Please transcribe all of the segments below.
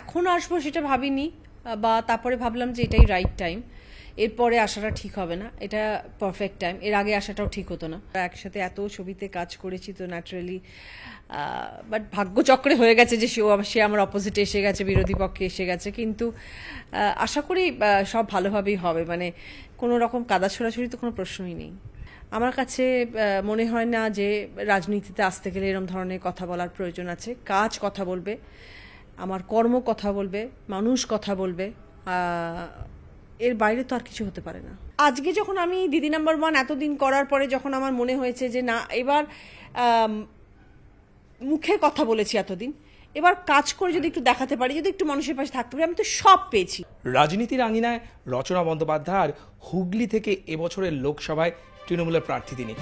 এখন আসবো সেটা ভাবিনি বা তারপরে ভাবলাম যে এটাই রাইট টাইম এরপরে আসাটা ঠিক হবে না এটা পারফেক্ট টাইম এর আগে আসাটাও ঠিক হতো না একসাথে এত ছবিতে কাজ করেছি তো ন্যাচারালি বাট ভাগ্যচক্রে হয়ে গেছে যে সে আমার অপোজিটে এসে গেছে বিরোধী পক্ষে এসে গেছে কিন্তু আশা করি সব ভালোভাবেই হবে মানে কোনো রকম কাদা ছোড়াছড়ি তো কোনো প্রশ্নই নেই আমার কাছে মনে হয় না যে রাজনীতিতে আসতে গেলে এরম ধরনের কথা বলার প্রয়োজন আছে কাজ কথা বলবে আমার কর্ম কথা বলবে মানুষ কথা বলবে এর বাইরে তো আর কিছু হতে পারে না আজকে যখন আমি দিদি নাম্বার ওয়ান এতদিন করার পরে যখন আমার মনে হয়েছে যে না এবার মুখে কথা বলেছি এতদিন এবার কাজ করে যদি একটু দেখাতে পারি যদি একটু মানুষের পাশে থাকতে পারি আমি তো সব পেয়েছি রাজনীতির আঙিনায় রচনা বন্দ্যোপাধ্যায় হুগলি থেকে এবছরের লোকসভায় তৃণমূলের প্রার্থী তিনি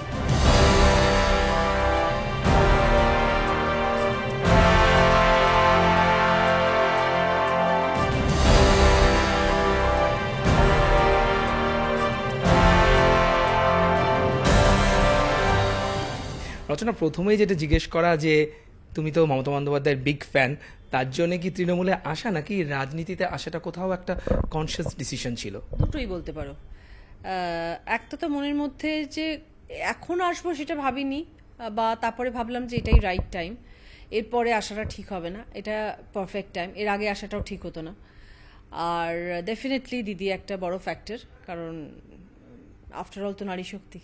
রচনা প্রথমেই যেটা জিজ্ঞেস করা যে তুমি তো মমতা বন্দ্যোপাধ্যায়ের বিগ ফ্যান তার জন্য কি তৃণমূলে আসা নাকি রাজনীতিতে আসাটা কোথাও একটা কনসিয়াস ডিসিশন ছিল দুটোই বলতে পারো একটা তো মনের মধ্যে যে এখন আসবো সেটা ভাবিনি বা তারপরে ভাবলাম যে এটাই রাইট টাইম এরপরে আসাটা ঠিক হবে না এটা পারফেক্ট টাইম এর আগে আসাটাও ঠিক হতো না আর ডেফিনেটলি দিদি একটা বড় ফ্যাক্টর কারণ আফটার অল তো নারী শক্তি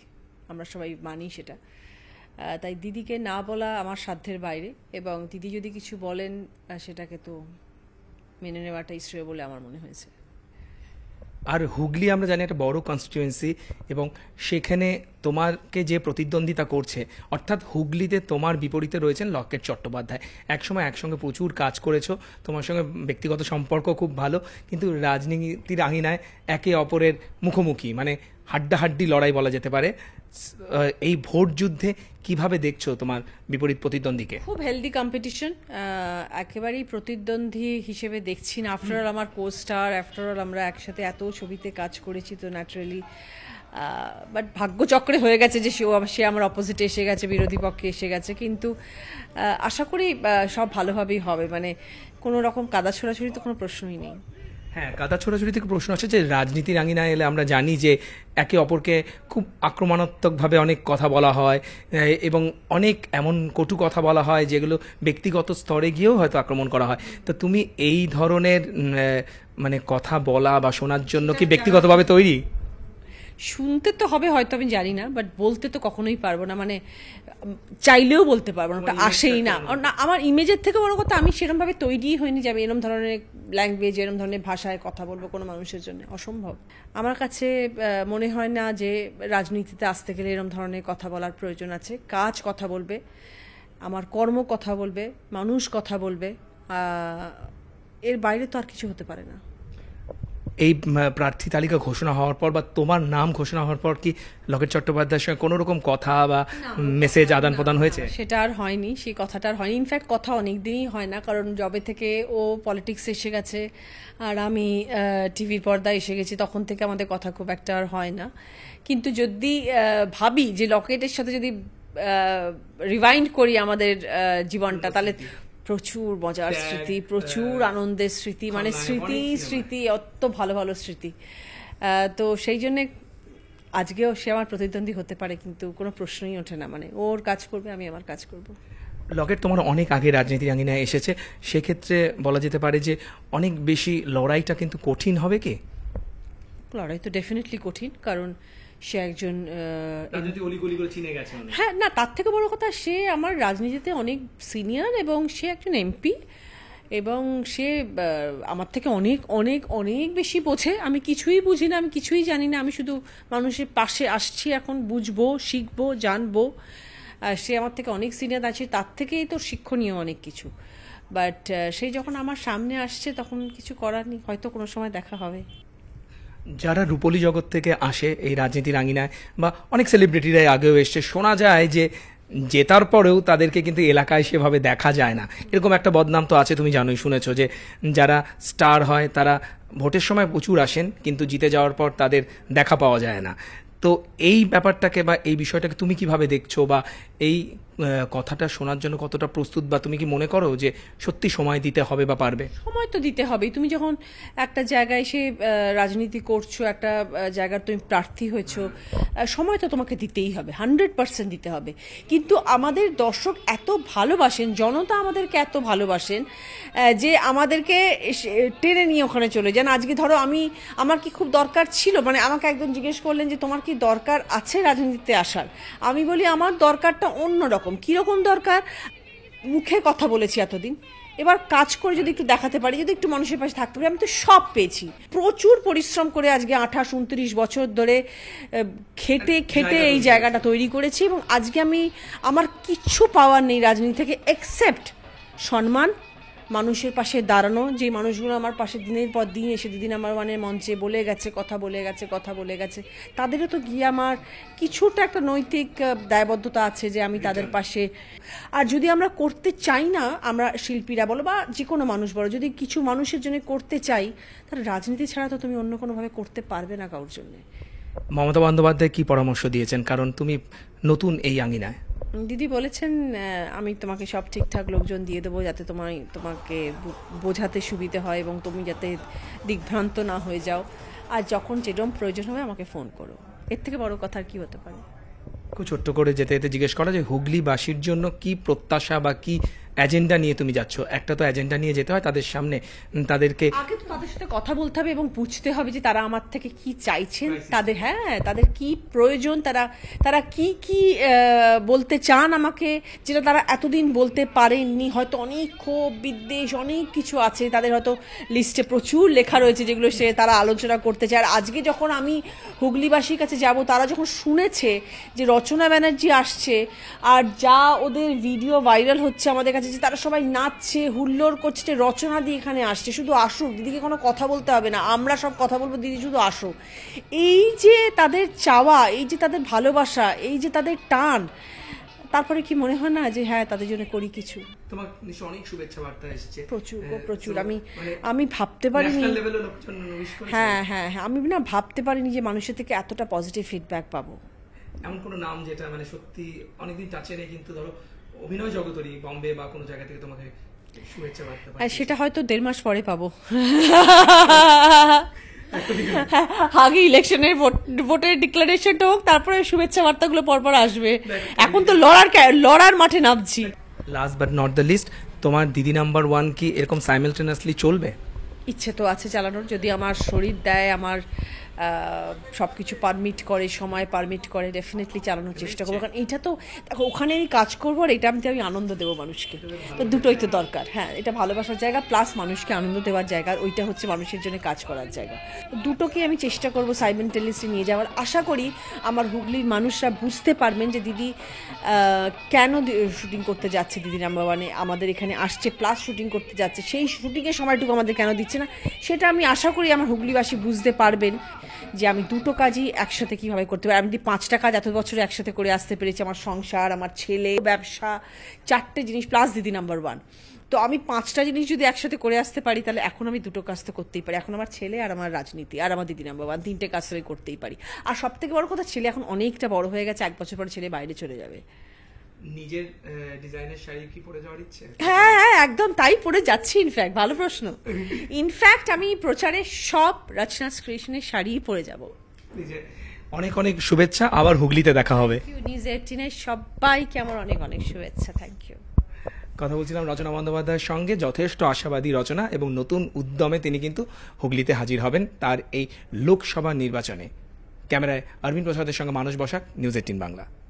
আমরা সবাই মানি সেটা তাই দিদিকে না বলা আমার সাধ্যের বাইরে এবং দিদি যদি কিছু বলেন সেটাকে তো মেনে নেওয়াটাই শ্রেয় বলে আমার মনে হয়েছে আর হুগলি আমরা জানি একটা বড় কনস্টিটুয়েন্সি এবং সেখানে তোমাকে যে প্রতিদ্বন্দ্বিতা করছে অর্থাৎ হুগলিতে তোমার বিপরীতে রয়েছেন লকেট চট্টোপাধ্যায় একসময় একসঙ্গে প্রচুর কাজ করেছো তোমার সঙ্গে ব্যক্তিগত সম্পর্ক খুব ভালো কিন্তু রাজনীতির আঙিনায় একে অপরের মুখোমুখি মানে হাড্ডাহাড্ডি লড়াই বলা যেতে পারে এই ভোট যুদ্ধে কিভাবে দেখছো তোমার বিপরীত প্রতিদ্বন্দ্বীকে খুব হেলদি কম্পিটিশন একেবারেই প্রতিদ্বন্দ্বী হিসেবে দেখছি না আফটারঅল আমার কোস্টার আফটারঅল আমরা একসাথে এত ছবিতে কাজ করেছি তো ন্যাচারালি বাট ভাগ্যচক্রে হয়ে গেছে যে সে সে আমার অপোজিটে এসে গেছে বিরোধী পক্ষে এসে গেছে কিন্তু আশা করি সব ভালোভাবেই হবে মানে কোনো রকম কাদা ছোড়াছড়ি তো কোনো প্রশ্নই নেই হ্যাঁ কাদা ছোটাছুটি থেকে প্রশ্ন আছে যে রাজনীতির আঙিনায় এলে আমরা জানি যে একে অপরকে খুব আক্রমণাত্মকভাবে অনেক কথা বলা হয় এবং অনেক এমন কটু কথা বলা হয় যেগুলো ব্যক্তিগত স্তরে গিয়েও হয়তো আক্রমণ করা হয় তো তুমি এই ধরনের মানে কথা বলা বা শোনার জন্য কি হ্যাঁ, ব্যক্তিগতভাবে তৈরি শুনতে তো হবে হয়তো আমি জানি না বাট বলতে তো কখনোই পারবো না মানে চাইলেও বলতে পারবো না ওটা মানে আসেই না আমার ইমেজের থেকে বড় কথা আমি সেরকমভাবে তৈরিই হয়নি যে আমি এরম ধরনের ল্যাঙ্গুয়েজ এরম ধরনের ভাষায় কথা বলবো কোনো মানুষের জন্য অসম্ভব আমার কাছে মনে হয় না যে রাজনীতিতে আসতে গেলে এরম ধরনের কথা বলার প্রয়োজন আছে কাজ কথা বলবে আমার কর্ম কথা বলবে মানুষ কথা বলবে এর বাইরে তো আর কিছু হতে পারে না এই প্রার্থী তালিকা ঘোষণা হওয়ার পর বা তোমার নাম ঘোষণা হওয়ার পর কি লকেট চট্টোপাধ্যায়ের সঙ্গে কোনো রকম কথা বা মেসেজ আদান প্রদান হয়েছে সেটা আর হয়নি সেই কথাটা আর হয়নি ইনফ্যাক্ট কথা অনেক দিনই হয় না কারণ জবে থেকে ও পলিটিক্স এসে গেছে আর আমি টিভির পর্দায় এসে গেছি তখন থেকে আমাদের কথা খুব একটা আর হয় না কিন্তু যদি ভাবি যে লকেটের সাথে যদি রিভাইন্ড করি আমাদের জীবনটা তাহলে প্রচুর মজার স্মৃতি প্রচুর uh, আনন্দের স্মৃতি মানে স্মৃতি স্মৃতি অত ভালো ভালো স্মৃতি তো সেই জন্যে আজকেও সে আমার প্রতিদ্বন্দ্বী হতে পারে কিন্তু কোনো প্রশ্নই ওঠে না মানে ওর কাজ করবে আমি আমার কাজ করব লকেট তোমার অনেক আগে রাজনীতি আঙ্গিনায় এসেছে সেক্ষেত্রে বলা যেতে পারে যে অনেক বেশি লড়াইটা কিন্তু কঠিন হবে কি লড়াই তো ডেফিনেটলি কঠিন কারণ সে একজন হ্যাঁ না তার থেকে বড় কথা সে আমার রাজনীতিতে অনেক সিনিয়র এবং সে একজন এমপি এবং সে আমার থেকে অনেক অনেক অনেক বেশি বোঝে আমি কিছুই বুঝি না আমি কিছুই জানি না আমি শুধু মানুষের পাশে আসছি এখন বুঝবো শিখবো জানবো সে আমার থেকে অনেক সিনিয়র আছে তার থেকেই তো শিক্ষণীয় অনেক কিছু বাট সে যখন আমার সামনে আসছে তখন কিছু করার নেই হয়তো কোনো সময় দেখা হবে যারা রূপলি জগৎ থেকে আসে এই রাজনীতির আঙিনায় বা অনেক সেলিব্রিটিরাই আগেও এসছে শোনা যায় যে জেতার পরেও তাদেরকে কিন্তু এলাকায় সেভাবে দেখা যায় না এরকম একটা বদনাম তো আছে তুমি জানোই শুনেছ যে যারা স্টার হয় তারা ভোটের সময় প্রচুর আসেন কিন্তু জিতে যাওয়ার পর তাদের দেখা পাওয়া যায় না তো এই ব্যাপারটাকে বা এই বিষয়টাকে তুমি কিভাবে দেখছো বা এই কথাটা শোনার জন্য কতটা প্রস্তুত বা তুমি কি মনে করো যে সত্যি সময় দিতে হবে বা পারবে সময় তো দিতে হবে তুমি যখন একটা জায়গায় এসে রাজনীতি করছো একটা জায়গার তুমি প্রার্থী হয়েছো সময় তো তোমাকে দিতেই হবে হান্ড্রেড পার্সেন্ট দিতে হবে কিন্তু আমাদের দর্শক এত ভালোবাসেন জনতা আমাদেরকে এত ভালোবাসেন যে আমাদেরকে টেনে নিয়ে ওখানে চলে যান আজকে ধরো আমি আমার কি খুব দরকার ছিল মানে আমাকে একদম জিজ্ঞেস করলেন যে তোমার কি কি দরকার আছে রাজনীতিতে আসার আমি বলি আমার দরকারটা অন্য রকম কীরকম দরকার মুখে কথা বলেছি এতদিন এবার কাজ করে যদি একটু দেখাতে পারি যদি একটু মানুষের পাশে থাকতে পারি আমি তো সব পেয়েছি প্রচুর পরিশ্রম করে আজকে আঠাশ উনত্রিশ বছর ধরে খেটে খেটে এই জায়গাটা তৈরি করেছি এবং আজকে আমি আমার কিচ্ছু পাওয়ার নেই রাজনীতি থেকে এক্সেপ্ট সম্মান মানুষের পাশে দাঁড়ানো যে মানুষগুলো আমার পাশে দিনের পর দিন এসে দিদিন আমার মানে মঞ্চে বলে গেছে কথা বলে গেছে কথা বলে গেছে তাদেরও তো গিয়ে আমার কিছুটা একটা নৈতিক দায়বদ্ধতা আছে যে আমি তাদের পাশে আর যদি আমরা করতে চাই না আমরা শিল্পীরা বলো বা যে কোনো মানুষ বলো যদি কিছু মানুষের জন্য করতে চাই তাহলে রাজনীতি ছাড়া তো তুমি অন্য কোনোভাবে করতে পারবে না কারোর জন্যে মমতা বন্দ্যোপাধ্যায় কি পরামর্শ দিয়েছেন কারণ তুমি নতুন এই আঙিনায় দিদি বলেছেন আমি তোমাকে সব ঠিকঠাক লোকজন দিয়ে দেবো যাতে তোমার তোমাকে বোঝাতে সুবিধে হয় এবং তুমি যাতে দিগ্ভ্রান্ত না হয়ে যাও আর যখন যেরকম প্রয়োজন হবে আমাকে ফোন করো এর থেকে বড় কথা কি হতে পারে খুব ছোট্ট করে যেতে যেতে জিজ্ঞেস করা যে হুগলিবাসীর জন্য কি প্রত্যাশা বা কি অ্যাজেন্ডা নিয়ে তুমি যাচ্ছ একটা তো অ্যাজেন্ডা নিয়ে যেতে হয় তাদের সামনে তাদেরকে আগে তো তাদের সাথে কথা বলতে হবে এবং বুঝতে হবে যে তারা আমার থেকে কি চাইছেন তাদের হ্যাঁ তাদের কি প্রয়োজন তারা তারা কি কি বলতে চান আমাকে যেটা তারা এতদিন বলতে পারেননি হয়তো অনেক ক্ষোভ বিদ্বেষ অনেক কিছু আছে তাদের হয়তো লিস্টে প্রচুর লেখা রয়েছে যেগুলো সে তারা আলোচনা করতে চায় আর আজকে যখন আমি হুগলিবাসীর কাছে যাব তারা যখন শুনেছে যে রচনা ব্যানার্জি আসছে আর যা ওদের ভিডিও ভাইরাল হচ্ছে আমাদের কাছে গেছে যে তারা সবাই নাচছে হুল্লোর করছে রচনা দিয়ে এখানে আসছে শুধু আসুক দিদিকে কোনো কথা বলতে হবে না আমরা সব কথা বলবো দিদি শুধু আসুক এই যে তাদের চাওয়া এই যে তাদের ভালোবাসা এই যে তাদের টান তারপরে কি মনে হয় না যে হ্যাঁ তাদের জন্য করি কিছু প্রচুর হ্যাঁ, প্রচুর আমি মানে আমি ভাবতে পারিনি হ্যাঁ হ্যাঁ হ্যাঁ আমি না ভাবতে পারিনি যে মানুষের থেকে এতটা পজিটিভ ফিডব্যাক পাবো এমন কোনো নাম যেটা মানে সত্যি অনেকদিন টাচে নেই কিন্তু ধরো অভিনয় জগতেরই বম্বে বা কোনো জায়গা থেকে তোমাকে শুভেচ্ছা বার্তা সেটা হয়তো দেড় মাস পরে পাবো আগে ইলেকশনের ভোটের ডিক্লারেশনটা হোক তারপরে শুভেচ্ছা বার্তাগুলো পরপর আসবে এখন তো লড়ার লড়ার মাঠে নামছি last but not the least তোমার দিদি নাম্বার ওয়ান কি এরকম সাইমেলটেনিয়াসলি চলবে ইচ্ছে তো আছে চালানোর যদি আমার শরীর দেয় আমার সব কিছু পারমিট করে সময় পারমিট করে ডেফিনেটলি চালানোর চেষ্টা করবো কারণ এটা তো দেখো ওখানে আমি কাজ করবো আর এটা আমি আমি আনন্দ দেবো মানুষকে তো দুটোই তো দরকার হ্যাঁ এটা ভালোবাসার জায়গা প্লাস মানুষকে আনন্দ দেওয়ার জায়গা আর ওইটা হচ্ছে মানুষের জন্য কাজ করার জায়গা দুটোকে আমি চেষ্টা করবো সাইমেন্টালিস্টে নিয়ে যাওয়ার আশা করি আমার হুগলির মানুষরা বুঝতে পারবেন যে দিদি কেন শুটিং করতে যাচ্ছে দিদি নাম্বার ওয়ানে আমাদের এখানে আসছে প্লাস শুটিং করতে যাচ্ছে সেই শুটিংয়ের সময়টুকু আমাদের কেন দিচ্ছে না সেটা আমি আশা করি আমার হুগলিবাসী বুঝতে পারবেন যে আমি দুটো কাজই একসাথে কিভাবে করতে পারি আমি যদি পাঁচটা কাজ এত বছর একসাথে করে আসতে পেরেছি আমার সংসার আমার ছেলে ব্যবসা চারটে জিনিস প্লাস দিদি নাম্বার ওয়ান তো আমি পাঁচটা জিনিস যদি একসাথে করে আসতে পারি তাহলে এখন আমি দুটো কাজ তো করতেই পারি এখন আমার ছেলে আর আমার রাজনীতি আর আমার দিদি নাম্বার ওয়ান তিনটে কাজ করতেই পারি আর সব থেকে বড় কথা ছেলে এখন অনেকটা বড় হয়ে গেছে এক বছর পরে ছেলে বাইরে চলে যাবে নিজের ডিজাইনের শাড়ি কি পরে যাওয়ার ইচ্ছে হ্যাঁ হ্যাঁ একদম তাই পরে যাচ্ছি ইনফ্যাক্ট ভালো প্রশ্ন ইনফ্যাক্ট আমি প্রচারে সব রচনা ক্রিয়েশনের শাড়িই পরে যাব অনেক অনেক শুভেচ্ছা আবার হুগলিতে দেখা হবে নিজের টিনের সবাইকে আমার অনেক অনেক শুভেচ্ছা থ্যাংক ইউ কথা বলছিলাম রচনা বন্দ্যোপাধ্যায়ের সঙ্গে যথেষ্ট আশাবাদী রচনা এবং নতুন উদ্যমে তিনি কিন্তু হুগলিতে হাজির হবেন তার এই লোকসভা নির্বাচনে ক্যামেরায় অরবিন্দ প্রসাদের সঙ্গে মানুষ বসাক নিউজ এইটিন বাংলা